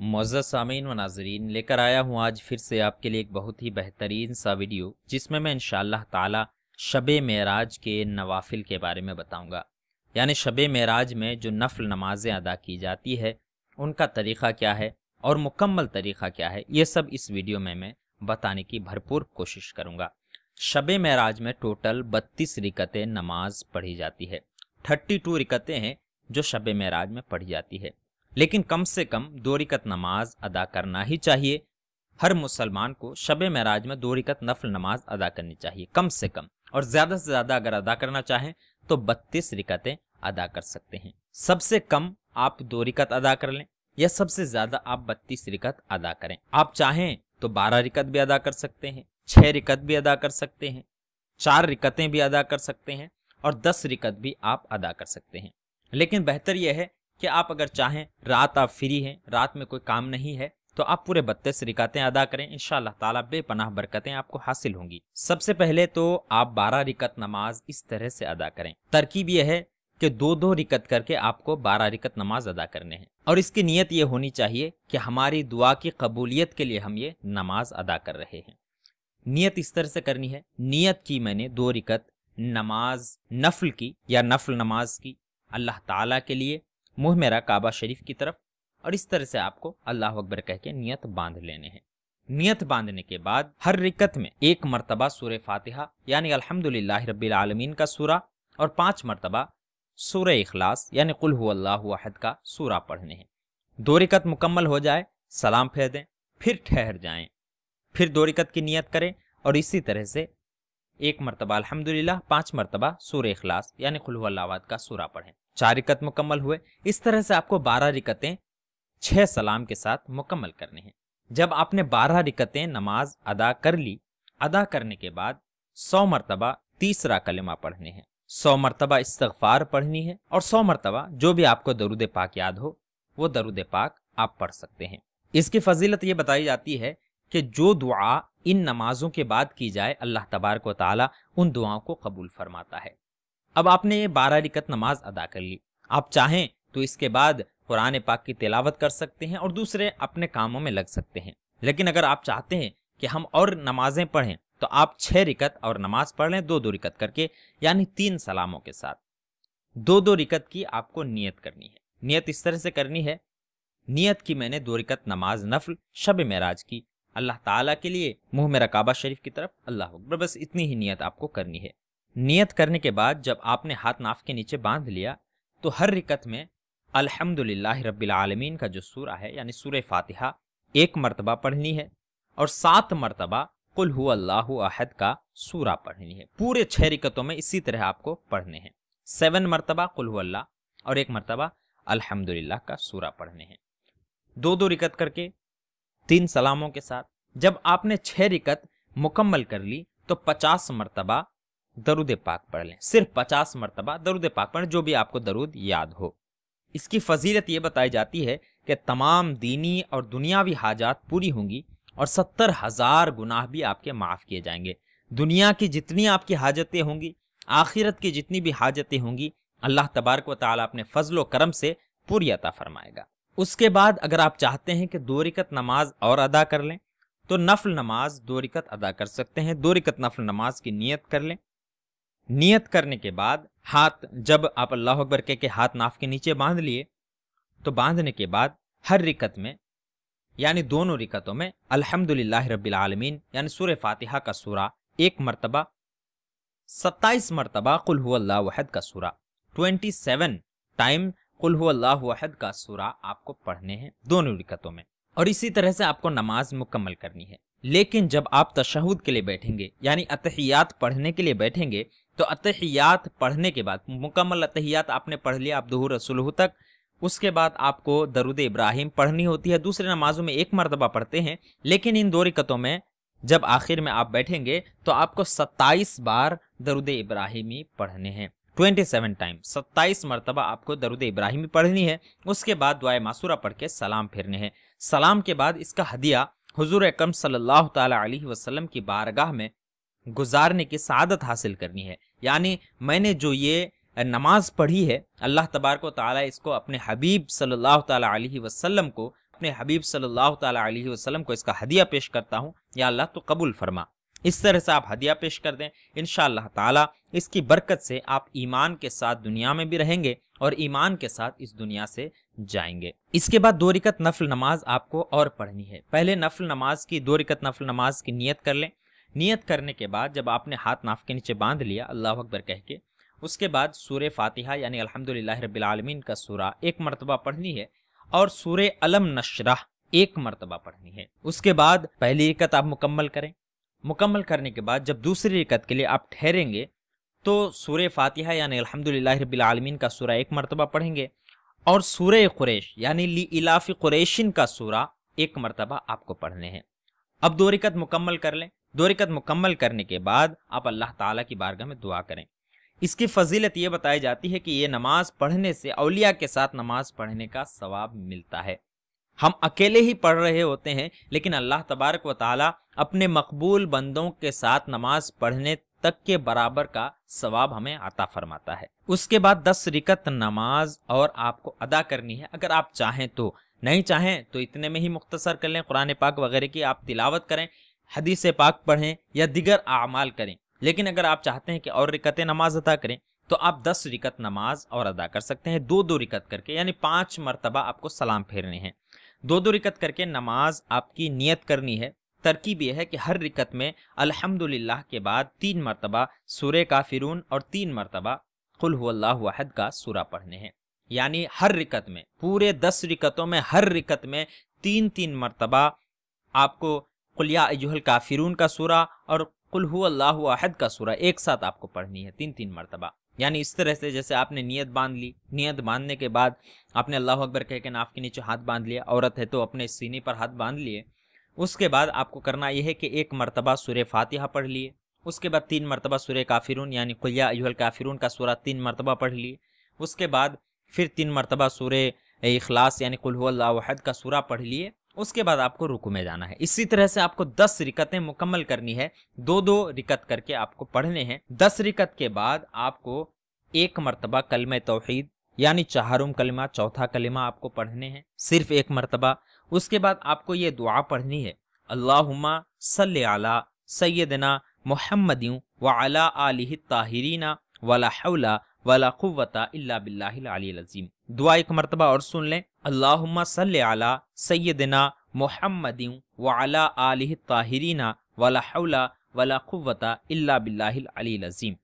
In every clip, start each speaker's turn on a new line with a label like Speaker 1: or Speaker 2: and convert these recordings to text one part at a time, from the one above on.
Speaker 1: मौजा सामीन व नाजरीन लेकर आया हूँ आज फिर से आपके लिए एक बहुत ही बेहतरीन सा वीडियो जिसमें मैं इनशाला ताला शब मराज के नवाफिल के बारे में बताऊँगा यानी शब मराज में जो नफल नमाजें अदा की जाती है उनका तरीक़ा क्या है और मुकम्मल तरीक़ा क्या है ये सब इस वीडियो में मैं बताने की भरपूर कोशिश करूँगा शब मराज में टोटल बत्तीस रिकतें नमाज पढ़ी जाती है थर्टी टू रिकतें हैं जो शब मराज में पढ़ी जाती है लेकिन कम से कम दो रिकत नमाज अदा करना ही चाहिए हर मुसलमान को शब महराज में दो रिकत नफल नमाज अदा करनी चाहिए कम से कम और ज़्यादा से ज़्यादा अगर अदा करना चाहें तो बत्तीस रिकतें अदा कर सकते हैं सबसे कम आप दो रिकत अदा कर लें या सबसे ज़्यादा आप बत्तीस रिकत अदा करें आप चाहें तो बारह रिकत भी अदा कर सकते हैं छह रिकत भी अदा कर सकते हैं चार रिकतें भी अदा कर सकते हैं और दस रिकत भी आप अदा कर सकते हैं लेकिन बेहतर यह है कि आप अगर चाहें रात आप फ्री हैं रात में कोई काम नहीं है तो आप पूरे बत्तीस रिकातें अदा करें इन ताला बेपनाह बरकतें आपको हासिल होंगी सबसे पहले तो आप बारह रिकत नमाज इस तरह से अदा करें तरकीब यह है कि दो दो रिकत करके आपको बारह रिकत नमाज अदा करने हैं और इसकी नीयत ये होनी चाहिए कि हमारी दुआ की कबूलियत के लिए हम ये नमाज अदा कर रहे हैं नीयत इस तरह से करनी है नीयत की मैंने दो रिकत नमाज नफल की या नफल नमाज की अल्लाह ताला के लिए मुंह मेरा काबा शरीफ की तरफ और इस तरह से आपको अल्लाह अकबर कह के नियत बांध लेने हैं नियत बांधने के बाद हर रिकत में एक मरतबा सूर फातिहा यानी अल्हम्दुलिल्लाह रबी आलमीन का सूरा और पांच मरतबा सूर इखलास यानी कुल अल्लाहद का सूरा पढ़ने हैं दो रिकत मुकम्मल हो जाए सलाम फेर दें फिर ठहर जाएं फिर दो रिकत की नियत करें और इसी तरह से एक मरतबा अल्हम्दुलिल्लाह पांच मरतबा सूर अखलास यानी खुलवाद का सूरा पढ़ें चार रिकत मुकम्मल हुए इस तरह से आपको बारह रिकतें छह सलाम के साथ मुकम्मल करनी है जब आपने बारह रिकतें नमाज अदा कर ली अदा करने के बाद सौ मरतबा तीसरा कलमा पढ़ने हैं सौ मरतबा इस्तगफार पढ़नी है और सौ मरतबा जो भी आपको दरुद पाक याद हो वो दरुद पाक आप पढ़ सकते हैं इसकी फजीलत ये बताई जाती है कि जो दुआ इन नमाजों के बाद की जाए अल्लाह तबारक को ताली उन दुआओं को कबूल फरमाता है अब आपने ये बारह रिकत नमाज अदा कर ली आप चाहें तो इसके बाद कुरान पाक की तिलावत कर सकते हैं और दूसरे अपने कामों में लग सकते हैं लेकिन अगर आप चाहते हैं कि हम और नमाजें पढ़ें तो आप छः रिकत और नमाज पढ़ लें दो दो रिकत करके यानी तीन सलामों के साथ दो दो रिकत की आपको नियत करनी है नियत इस तरह से करनी है नियत की मैंने दो रिकत नमाज नफल शब मराज की अल्लाह ताला के लिए मुंह मेरा काबा शरीफ की तरफ अल्लाह बस इतनी ही नियत आपको करनी है नियत करने के बाद जब आपने हाथ नाफ के नीचे बांध लिया तो हर रिकत में अल्हम्दुलिल्लाह रब्बिल आलमीन का जो सूरा है यानी सूर फातिहा एक मरतबा पढ़नी है और सात मरतबा कुल हु अल्लाह अहद का सूरा पढ़नी है पूरे छः रिकतों में इसी तरह आपको पढ़ने हैं सेवन मरतबा कुल हु अल्लाह और एक मरतबा अल्हम्दुलिल्लाह का सूरा पढ़ने हैं दो दो रिकत करके तीन सलामों के साथ जब आपने छह रिकत मुकम्मल कर ली तो पचास मरतबा दरुद पाक पढ़ लें सिर्फ पचास मरतबा दरुद पाक पढ़ें जो भी आपको दरुद याद हो इसकी फजीलत यह बताई जाती है कि तमाम दीनी और दुनियावी हाजात पूरी होंगी और सत्तर हज़ार गुनाह भी आपके माफ़ किए जाएंगे दुनिया की जितनी आपकी हाजतें होंगी आखिरत की जितनी भी हाजतें होंगी अल्लाह तबारक व ताली अपने फजल करम से पूरी अता फरमाएगा उसके बाद अगर आप चाहते हैं कि दो रिकत नमाज और अदा कर लें तो नफल नमाज दो रिकत अदा कर सकते हैं दो रिकत नफल नमाज की नियत कर लें नियत करने के बाद हाथ जब आप अल्लाह अकबर कह के हाथ नाफ के नीचे बांध लिए तो बांधने के बाद हर रिकत में यानी दोनों रिकतों में अल्हम्दुलिल्लाह रब्बिल आलमीन यानी सूर फातिहा का सूरा एक मरतबा सत्ताईस मरतबा कुल हुल्ला वहद का सूरा ट्वेंटी सेवन टाइम कुल्हल्लाहद का सूरा आपको पढ़ने हैं दोनों रिकतों में और इसी तरह से आपको नमाज मुकम्मल करनी है लेकिन जब आप तशहद के लिए बैठेंगे यानी अतहियात पढ़ने के लिए बैठेंगे तो अतहियात पढ़ने के बाद मुकम्मल अतहियात आपने पढ़ लिया आप दहर रसुल तक उसके बाद आपको दरुद इब्राहिम पढ़नी होती है दूसरे नमाजों में एक मरतबा पढ़ते हैं लेकिन इन दो रिकतों में जब आखिर में आप बैठेंगे तो आपको 27 बार दरुद इब्राहिमी पढ़ने हैं ट्वेंटी सेवन टाइम सत्ताईस मरतबा आपको दरुद इब्राहिम पढ़नी है उसके बाद दुआ मासूरा पढ़ के सलाम फेरने हैं सलाम के बाद इसका हदिया हजूर अक्रम सल्लल्लाहु अलैहि वसल्लम की बारगाह में गुजारने की सादत हासिल करनी है यानी मैंने जो ये नमाज पढ़ी है अल्लाह तबारक ताली इसको अपने हबीब सल्लल्लाहु अलैहि वसल्लम को अपने हबीब सल्लल्लाहु अलैहि वसल्लम को इसका हदिया पेश करता हूँ या अल्लाह तो कबूल फरमा इस तरह से आप हदिया पेश कर दें इन ताला इसकी बरकत से आप ईमान के साथ दुनिया में भी रहेंगे और ईमान के साथ इस दुनिया से जाएंगे इसके बाद दो रिकत नफल नमाज आपको और पढ़नी है पहले नफल नमाज की दो रिकत नफल नमाज की नियत कर लें नियत करने के बाद जब आपने हाथ नाफ के नीचे बांध लिया अल्लाह अकबर कह के उसके बाद सूर फातिहा यानी अलहमद रब्बिल का सूरा एक मरतबा पढ़नी है और सूर अलम नशरा एक मरतबा पढ़नी है उसके बाद पहली रिकत आप मुकम्मल करें मुकम्मल करने के बाद जब दूसरी रिकत के लिए आप ठहरेंगे तो सूर फातिहा यानी अलहमदिल्ला रबालमीन का सूरा एक मरतबा पढ़ेंगे और सूर्य कुरेश यानी ली इलाफ़ी कुरैशिन का सूर एक मरतबा आपको पढ़ने हैं अब दो रिकत मुकम्मल कर लें दो रिकत मुकम्मल करने के बाद आप अल्लाह ताला की बारगाह में दुआ करें इसकी फजीलत ये बताई जाती है कि ये नमाज़ पढ़ने से अलिया के साथ नमाज़ पढ़ने का सवाब मिलता है हम अकेले ही पढ़ रहे होते हैं लेकिन अल्लाह तबारक व ताली अपने मकबूल बंदों के साथ नमाज पढ़ने तक के बराबर का सवाब हमें आता फरमाता है उसके बाद दस रिकत नमाज और आपको अदा करनी है अगर आप चाहें तो नहीं चाहें तो इतने में ही मुख्तसर कर लें कुरान पाक वगैरह की आप तिलावत करें हदीस पाक पढ़ें या दिगर आमाल करें लेकिन अगर आप चाहते हैं कि और रिकत नमाज अदा करें तो आप दस रिकत नमाज और अदा कर सकते हैं दो दो रिकत करके यानी पांच मरतबा आपको सलाम फेरने हैं दो दो रिकत करके नमाज आपकी नियत करनी है तरकीब यह है कि हर रिकत में अल्हम्दुलिल्लाह के बाद तीन मरतबा सुरे का फिरून और तीन मरतबा कुल्लाहद का सूरा पढ़ने हैं यानी हर रिकत में पूरे दस रिकतों में हर रिकत में तीन तीन मरतबा आपको कुलिया का काफिरून का सूरा और कुल्हू अल्लाह अहद का सूरा एक साथ आपको पढ़नी है तीन तीन मरतबा यानी इस तरह से जैसे आपने नियत बांध ली नियत बांधने के बाद आपने अल्लाह अकबर कह के नाफ के नीचे हाथ बांध लिया औरत है तो अपने सीने पर हाथ बांध लिए उसके बाद आपको करना यह है कि एक मरतबा सुर फातिहा पढ़ लिए उसके बाद तीन मरतबा सुर काफिरून यानी कुलिया अयुहल काफिरून का सुरा तीन मरतबा पढ़ लिए उसके बाद फिर तीन मरतबा सुर अखलास यानी कुल्हुल्लाद का सुरा पढ़ लिए उसके बाद आपको रुकू में जाना है इसी तरह से आपको दस रिकतें मुकम्मल करनी है दो दो रिकत करके आपको पढ़ने हैं दस रिकत के बाद आपको एक मरतबा कलम तोहहीद यानी चाहरुम कलमा चौथा कलमा आपको पढ़ने हैं सिर्फ एक मरतबा उसके बाद आपको ये दुआ पढ़नी है अल्ला सल आला सैदना मोहम्मद व आलि ताहरीना वाला हौला वला क़ुव्वता इल्ला दुआ एक मरतबा और सुन लें अल्लाहुम्मा सल्ले आला सैदना मोहम्मद वाला आल ताहरीना वाला हौला वाला क़ुव्वता इल्ला बिल्लाजीम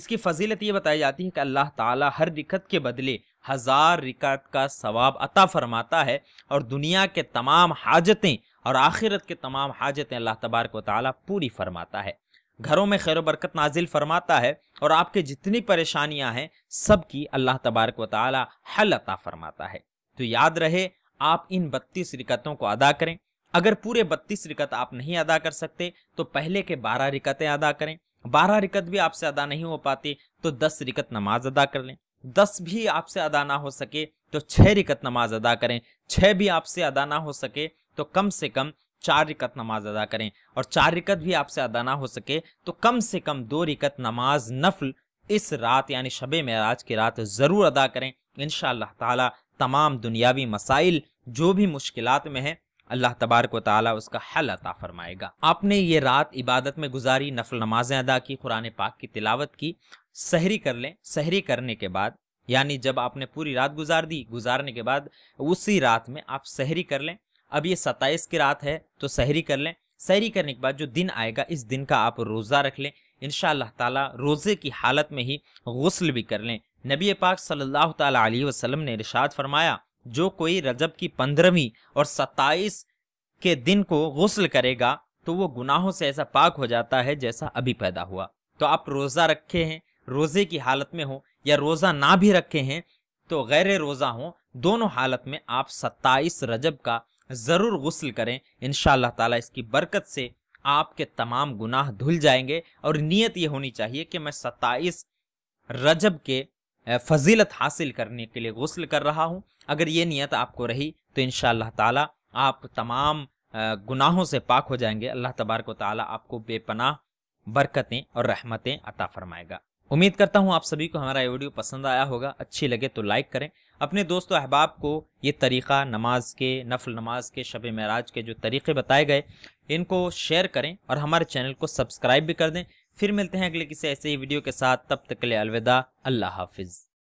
Speaker 1: इसकी फजीलत ये बताई जाती है कि अल्लाह ताला हर रिकत के बदले हज़ार रिकत का सवाब अता फरमाता है और दुनिया के तमाम हाजतें और आखिरत के तमाम हाजतें अल्लाह तबारक वाली पूरी फरमाता है घरों में खैर बरकत नाजिल फरमाता है और आपके जितनी परेशानियां हैं सबकी अल्लाह तबारक व ताली हल अता फरमाता है तो याद रहे आप इन बत्तीस रिकतों को अदा करें अगर पूरे बत्तीस रिकत आप नहीं अदा कर सकते तो पहले के बारह रिकतें अदा करें बारह रिकत भी आपसे अदा नहीं हो पाती तो दस रिकत नमाज अदा कर लें दस भी आपसे अदा ना हो सके तो छः रिकत नमाज अदा करें छः भी आपसे अदा ना हो सके तो कम से कम चार रिकत नमाज अदा करें और चार रिकत भी आपसे अदा ना हो सके तो कम से कम दो रिकत नमाज नफल इस रात यानी शब आज की रात ज़रूर अदा करें इन ताला तमाम दुनियावी मसाइल जो भी मुश्किल में हैं अल्लाह तबारक ताला उसका हल अता फरमाएगा आपने ये रात इबादत में गुजारी नफल नमाजें अदा की कुरान पाक की तिलावत की सहरी कर लें सहरी करने के बाद यानी जब आपने पूरी रात गुजार दी गुजारने के बाद उसी रात में आप सहरी कर लें अब ये सत्ताईस की रात है तो सहरी कर लें सहरी करने के बाद जो दिन आएगा इस दिन का आप रोज़ा रख लें इन ताला रोज़े की हालत में ही गसल भी कर लें नबी पाक सल्लल्लाहु अलैहि वसल्लम ने इरशाद फरमाया जो कोई रजब की पंद्रहवीं और सत्ताईस के दिन को गसल करेगा तो वो गुनाहों से ऐसा पाक हो जाता है जैसा अभी पैदा हुआ तो आप रोज़ा रखे हैं रोज़े की हालत में हो या रोज़ा ना भी रखे हैं तो गैर रोज़ा हो दोनों हालत में आप सत्ताईस रजब का ज़रूर गसल करें इन ताला इसकी बरकत से आपके तमाम गुनाह धुल जाएंगे और नीयत ये होनी चाहिए कि मैं सत्ताईस रजब के फजीलत हासिल करने के लिए गसल कर रहा हूँ अगर ये नीयत आपको रही तो इन ताला आप तमाम गुनाहों से पाक हो जाएंगे अल्लाह तबारक ताली आपको बेपनाह बरकतें और रहमतें अता फरमाएगा उम्मीद करता हूँ आप सभी को हमारा ये वीडियो पसंद आया होगा अच्छी लगे तो लाइक करें अपने दोस्तों अहबाब को ये तरीक़ा नमाज के नफल नमाज के शब महराज के जो तरीक़े बताए गए इनको शेयर करें और हमारे चैनल को सब्सक्राइब भी कर दें फिर मिलते हैं अगले किसी ऐसे ही वीडियो के साथ तब तक के लिए अलविदा अल्लाह हाफिज़